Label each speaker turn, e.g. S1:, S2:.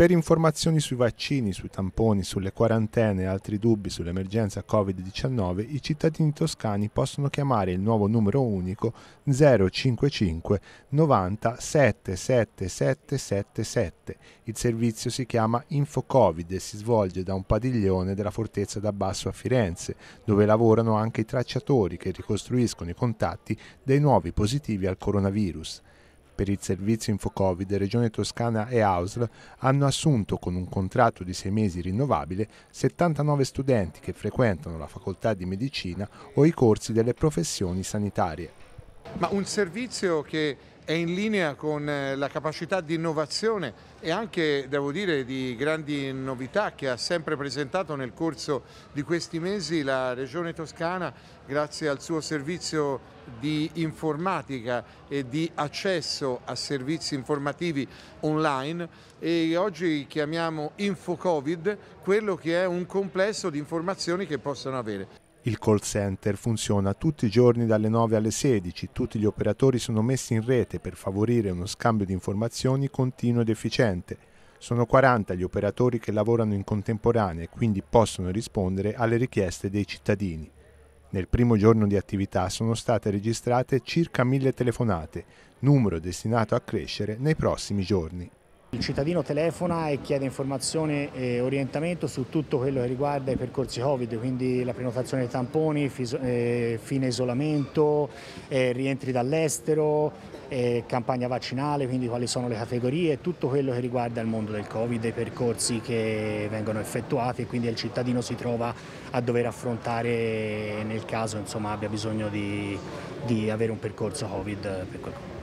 S1: Per informazioni sui vaccini, sui tamponi, sulle quarantene e altri dubbi sull'emergenza Covid-19, i cittadini toscani possono chiamare il nuovo numero unico 055 90 77777. Il servizio si chiama InfoCovid e si svolge da un padiglione della fortezza d'Abbasso a Firenze, dove lavorano anche i tracciatori che ricostruiscono i contatti dei nuovi positivi al coronavirus per il servizio InfoCovid Regione Toscana e AUSL hanno assunto con un contratto di sei mesi rinnovabile 79 studenti che frequentano la facoltà di medicina o i corsi delle professioni sanitarie
S2: ma un servizio che è in linea con eh, la capacità di innovazione e anche, devo dire, di grandi novità che ha sempre presentato nel corso di questi mesi la Regione Toscana grazie al suo servizio di informatica e di accesso a servizi informativi online e oggi chiamiamo InfoCovid quello che è un complesso di informazioni che possono avere.
S1: Il call center funziona tutti i giorni dalle 9 alle 16, tutti gli operatori sono messi in rete per favorire uno scambio di informazioni continuo ed efficiente. Sono 40 gli operatori che lavorano in contemporanea e quindi possono rispondere alle richieste dei cittadini. Nel primo giorno di attività sono state registrate circa 1000 telefonate, numero destinato a crescere nei prossimi giorni.
S3: Il cittadino telefona e chiede informazione e orientamento su tutto quello che riguarda i percorsi Covid, quindi la prenotazione dei tamponi, eh, fine isolamento, eh, rientri dall'estero, eh, campagna vaccinale, quindi quali sono le categorie, tutto quello che riguarda il mondo del Covid, i percorsi che vengono effettuati e quindi il cittadino si trova a dover affrontare nel caso insomma, abbia bisogno di, di avere un percorso Covid per qualcuno.